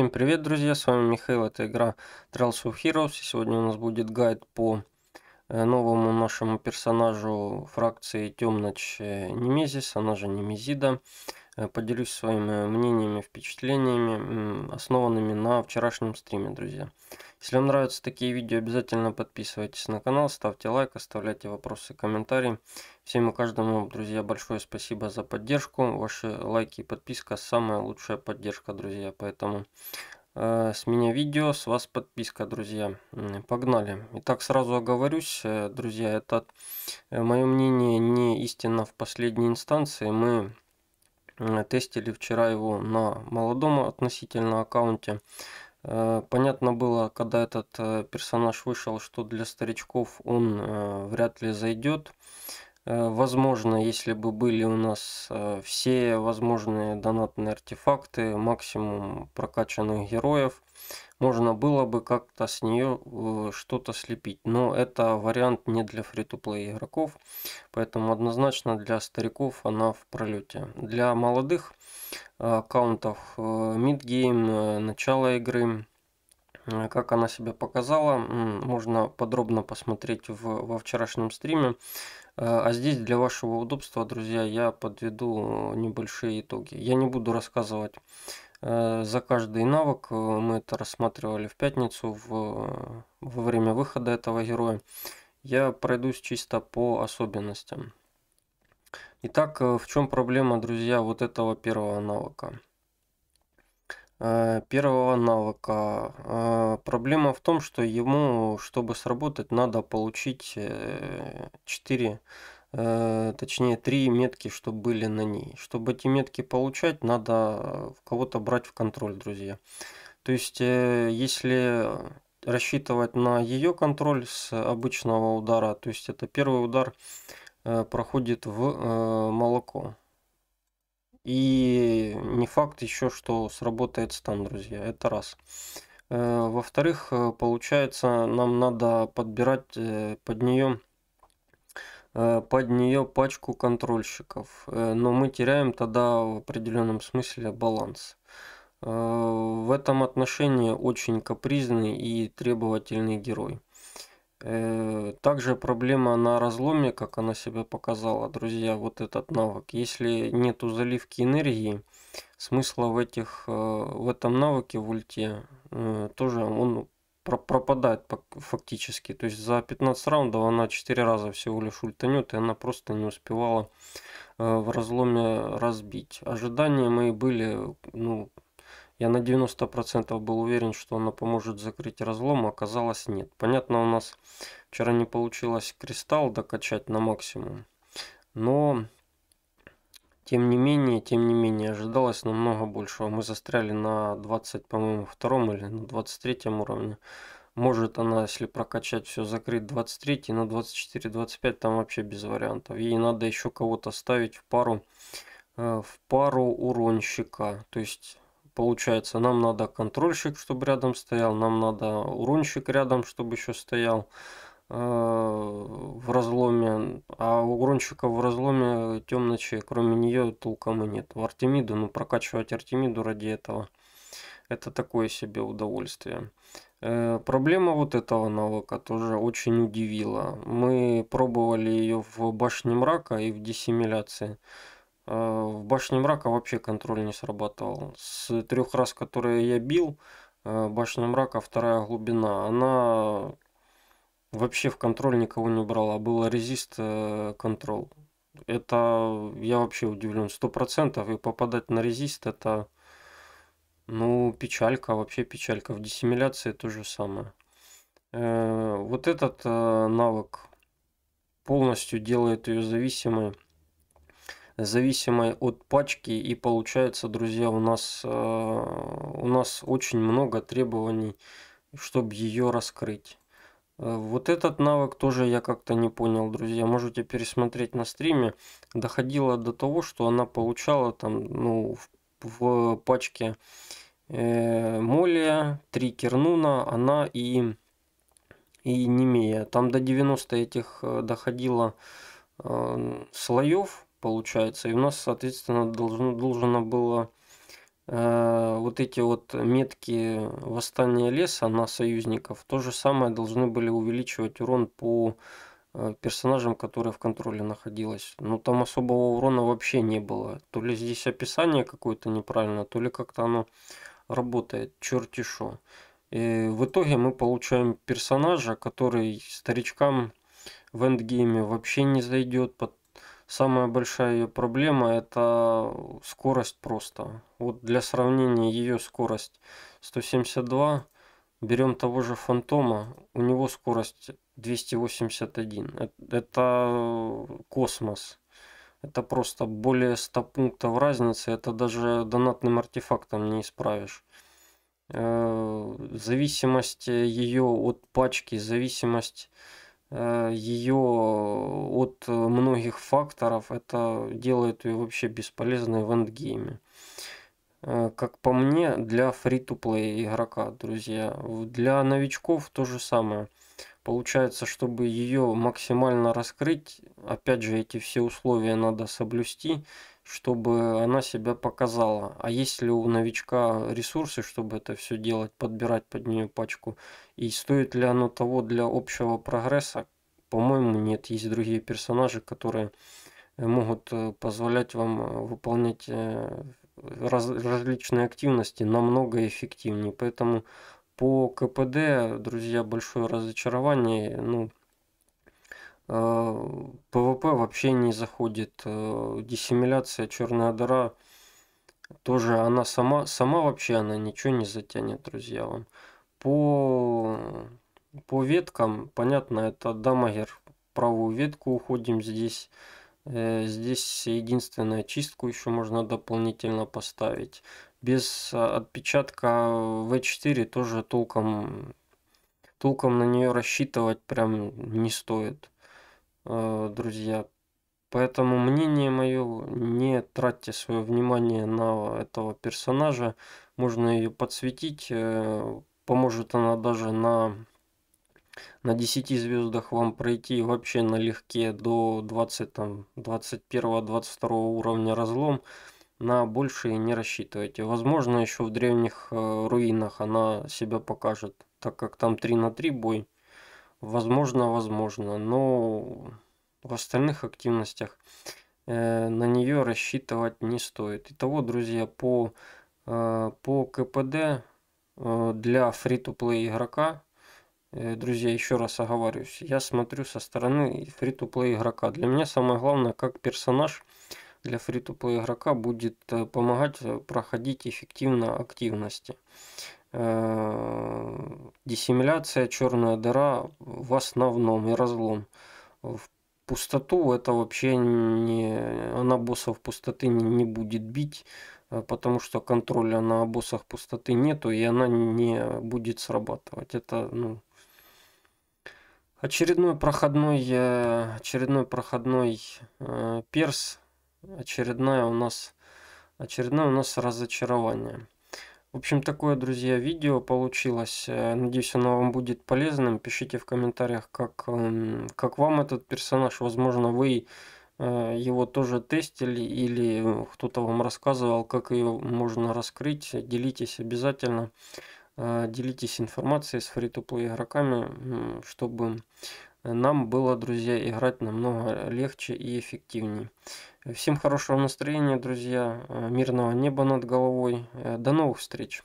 Всем привет, друзья, с вами Михаил, это игра Trails of Heroes, и сегодня у нас будет гайд по э, новому нашему персонажу фракции Темноч э, Немезис, она же Немезида. Э, поделюсь своими мнениями, впечатлениями, основанными на вчерашнем стриме, друзья. Если вам нравятся такие видео, обязательно подписывайтесь на канал, ставьте лайк, оставляйте вопросы, комментарии. Всем и каждому, друзья, большое спасибо за поддержку. Ваши лайки и подписка самая лучшая поддержка, друзья. Поэтому э, с меня видео, с вас подписка, друзья. Погнали. Итак, сразу оговорюсь, э, друзья, это э, мое мнение не истинно в последней инстанции. Мы э, тестили вчера его на молодом относительно аккаунте. Э, понятно было, когда этот э, персонаж вышел, что для старичков он э, вряд ли зайдет. Возможно, если бы были у нас все возможные донатные артефакты, максимум прокачанных героев, можно было бы как-то с нее э, что-то слепить. Но это вариант не для фри-то-плей игроков, поэтому однозначно для стариков она в пролете. Для молодых э, аккаунтов мид э, мидгейм, начало игры, как она себя показала, можно подробно посмотреть в, во вчерашнем стриме. А здесь для вашего удобства, друзья, я подведу небольшие итоги. Я не буду рассказывать Э, за каждый навык э, мы это рассматривали в пятницу в, э, во время выхода этого героя. Я пройдусь чисто по особенностям. Итак, в чем проблема, друзья, вот этого первого навыка? Первого навыка. Проблема в том, что ему, чтобы сработать, надо получить 4 Э, точнее три метки, что были на ней. Чтобы эти метки получать, надо э, кого-то брать в контроль, друзья. То есть, э, если рассчитывать на ее контроль с обычного удара, то есть это первый удар проходит в молоко. И не факт еще, что сработает стан, друзья, это раз. Во-вторых, получается, нам надо подбирать под нее Э, под нее пачку контрольщиков. Э, но мы теряем тогда в определенном смысле баланс. Э, в этом отношении очень капризный и требовательный герой. Также проблема на разломе, как она себя показала, друзья, вот этот навык. Если нету заливки энергии, смысла в, этих, в этом навыке, в ульте, тоже он пропадает фактически. То есть за 15 раундов она 4 раза всего лишь ультанет, и она просто не успевала э, в разломе разбить. Ожидания мои были, ну, я на 90% был уверен, что она поможет закрыть разлом, а оказалось нет. Понятно, у нас вчера не получилось кристалл докачать на максимум, но тем не менее, тем не менее, ожидалось намного большего. Мы застряли на 20, по-моему, втором или на 23 уровне. Может она, если прокачать все, закрыть 23, на 24-25 там вообще без вариантов. Ей надо еще кого-то ставить в пару, э, в пару уронщика. То есть, получается, нам надо контрольщик, чтобы рядом стоял, нам надо уронщик рядом, чтобы еще стоял в разломе, а у Гронщика в разломе темночи, кроме нее, толком и нет. В Артемиду, ну прокачивать Артемиду ради этого, это такое себе удовольствие. Э, проблема вот этого навыка тоже очень удивила. Мы пробовали ее в башне мрака и в диссимиляции. Э, в башне мрака вообще контроль не срабатывал. С трех раз, которые я бил, э, башня мрака вторая глубина, она вообще в контроль никого не брал, а был резист э, контрол. Это я вообще удивлен. Сто процентов. И попадать на резист это ну, печалька, вообще печалька. В диссимиляции то же самое. Э, вот этот э, навык полностью делает ее зависимой, зависимой от пачки. И получается, друзья, у нас, э, у нас очень много требований, чтобы ее раскрыть. Э, вот этот навык тоже я как-то не понял, друзья. Можете пересмотреть на стриме. Доходило до того, что она получала там, ну, в, в пачке э, Молия, три Кернуна, она и, и Немея. Там до 90 этих э, доходило э, слоев, получается. И у нас, соответственно, должно, должно было Э, вот эти вот метки восстания леса на союзников, то же самое должны были увеличивать урон по э, персонажам, которые в контроле находилась. Но ну, там особого урона вообще не было. То ли здесь описание какое-то неправильно, то ли как-то оно работает. Черти шо. И в итоге мы получаем персонажа, который старичкам в эндгейме вообще не зайдет, под Самая большая ее проблема это скорость просто. Вот для сравнения ее скорость 172, берем того же Фантома, у него скорость 281. Э, это космос. Это просто более 100 пунктов разницы, это даже донатным артефактом не исправишь э, зависимость ее от пачки, зависимость Э, ее от э, многих факторов. Это делает ее вообще бесполезной в эндгейме. Э, как по мне, для фри-то-плей игрока, друзья. Для новичков то же самое. Получается, чтобы ее максимально раскрыть, опять же, эти все условия надо соблюсти чтобы она себя показала. А есть ли у новичка ресурсы, чтобы это все делать, подбирать под нее пачку? И стоит ли оно того для общего прогресса? По-моему, нет. Есть другие персонажи, которые э, могут э, позволять вам э, выполнять раз, различные активности намного эффективнее. Поэтому по КПД, друзья, большое разочарование. Ну, Э, ПВП вообще не заходит. Э, диссимиляция, черная дыра тоже она сама, сама вообще она ничего не затянет, друзья. Вам. По, по веткам, понятно, это дамагер. Правую ветку уходим здесь. Э, здесь единственная чистку еще можно дополнительно поставить. Без а, отпечатка V4 тоже толком, толком на нее рассчитывать прям не стоит. Э, друзья. Поэтому мнение мое, не тратьте свое внимание на этого персонажа. Можно ее подсветить. Э, поможет она даже на, на 10 звездах вам пройти вообще налегке до 20, там, 21, 22 уровня разлом. На большие не рассчитывайте. Возможно, еще в древних э, руинах она себя покажет, так как там 3 на 3 бой. Возможно, возможно, но в остальных активностях э, на нее рассчитывать не стоит. Итого, друзья, по, э, по КПД э, для фри-то-плей игрока, э, друзья, еще раз оговариваюсь, я смотрю со стороны фри-то-плей игрока. Для меня самое главное, как персонаж для фри-то-плей игрока будет э, помогать э, проходить эффективно активности. Э, диссимиляция, черная дыра в основном и разлом. В пустоту это вообще не... Она боссов пустоты не, не будет бить, э, потому что контроля на боссах пустоты нету, и она не будет срабатывать. Это, ну, очередной проходной, э, очередной проходной перс, очередная у нас, очередное у нас разочарование. В общем, такое, друзья, видео получилось. Э, надеюсь, оно вам будет полезным. Пишите в комментариях, как, эм, как вам этот персонаж. Возможно, вы э, его тоже тестили или э, кто-то вам рассказывал, как ее можно раскрыть. Делитесь обязательно. Делитесь информацией с фри игроками, чтобы нам было, друзья, играть намного легче и эффективнее. Всем хорошего настроения, друзья, э, мирного неба над головой. Э, до новых встреч!